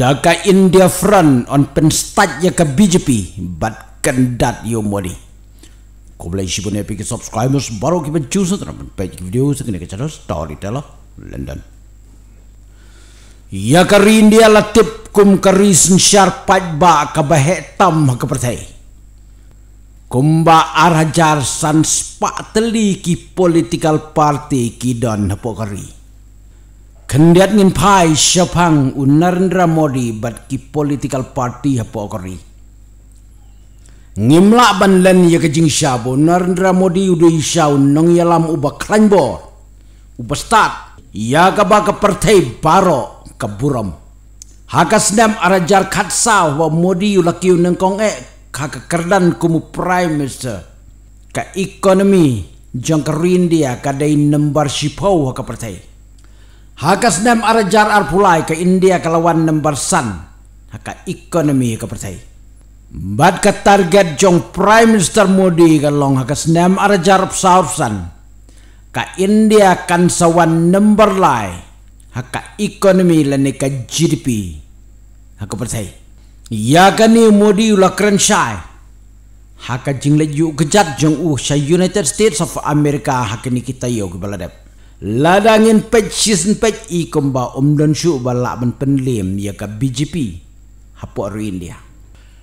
daga india front on pen start ya ke bjp bat kendat yo modi ko bla ji bone pe subscribers baru ki pen choose tra pen video se kene ke chalo story tala london ya ke india la tip kum ke reason sharp pat ba ka ba ke pertai Kumba arajar sans pateli ki political party ki don hapokari. Kendiat ngin pai siapang unarendra modi bat ki political party hapo kari. Ngimlak ban len ya kejing syabu narendra modi udu isyau nong yalam uba klanbo. Uba start ya kaba kepertai baro keburam. Hakas nem arajar katsa wa modi ulaki unengkong e kaka kerdan kumu prime minister. Ka ekonomi jangkerin dia kadai nembar shipau ha kepertai. Hakas nem arjar ar pulai ke India kelawan nombor san. Haka ekonomi ke percaya. Bad ke target jong Prime Minister Modi ke long hakas nem arjar pesawar san. Ka India kan sawan nombor lai. Haka ekonomi lani ke GDP. Haka percaya. Ya kani Modi ula keren syai. Haka jingle yuk kejat jong uh sya United States of America hakini kita yuk baladep. Ladangin pet season pet i kumba om don shu balak ben penlim ya ka BJP hapo ru India.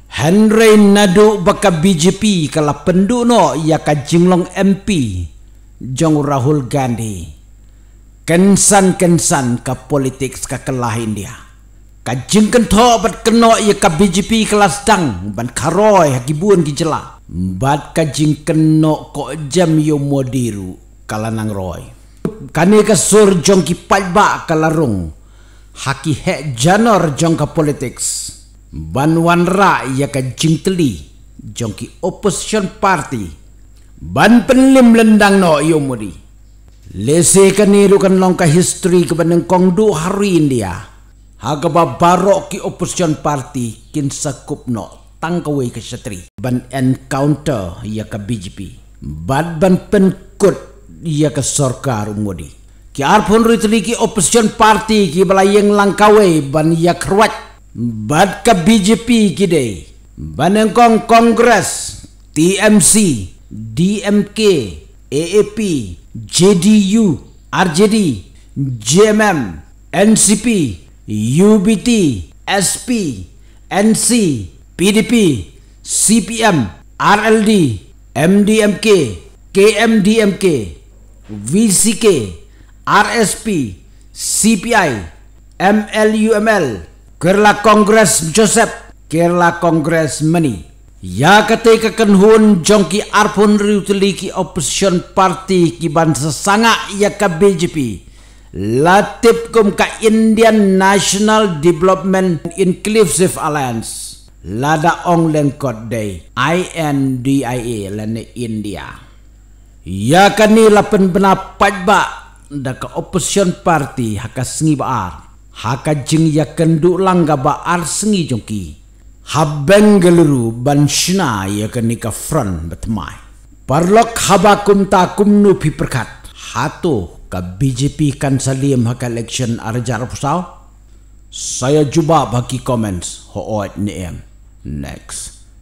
Henry Nadu baka BJP kala penduk no ya ka jinglong MP jong Rahul Gandhi. Kensan kensan ka politik ka kelah India. Ka jingken tho bat keno ya ka BJP kala stang ban karoy hakibun ki jela. Bat ka jingken no ko jam yo modiru kala nang roy kami ke sur jong ki palba kalarung haki he janor jong ka politics banwan ra ya ka jingtli jong ki opposition party ban penlim lendang no yo muri lese ka niru kan long ka history ka banang kong du hari india haga ba baro ki opposition party kin sakup no tangkawi ka setri ban encounter ya ka bjp Bad ban pen kut ia ke sorkar umudi. Ki pun ritni ki opposition party ki bala yang langkawe ban ia kruat. Bad ke BJP ki dey. Ban engkong kongres, TMC, DMK, AAP, JDU, RJD, JMM, NCP, UBT, SP, NC, PDP, CPM, RLD, MDMK, KMDMK, VCK, RSP, CPI, MLUML, Kerala Kongres Joseph, Kerala Kongres Meni. Ya ketika kenhun jongki arpun riutli ki opposition party ki bansa sanga ya ke BJP. Latip kum ka Indian National Development Inclusive Alliance. Lada ong lengkot day. INDIA lene India. Ya kan ni lapan benar pajba da ke opposition party haka sengi baar. Haka jeng ia kenduk langga baar sengi jongki. Habeng geluru bansina ya kan ni ke front betemai. Parlok habakum takum nupi perkat. Hato ke BJP kan salim haka election arjar pusau. Saya jubah bagi comments ho oat ni em. Next.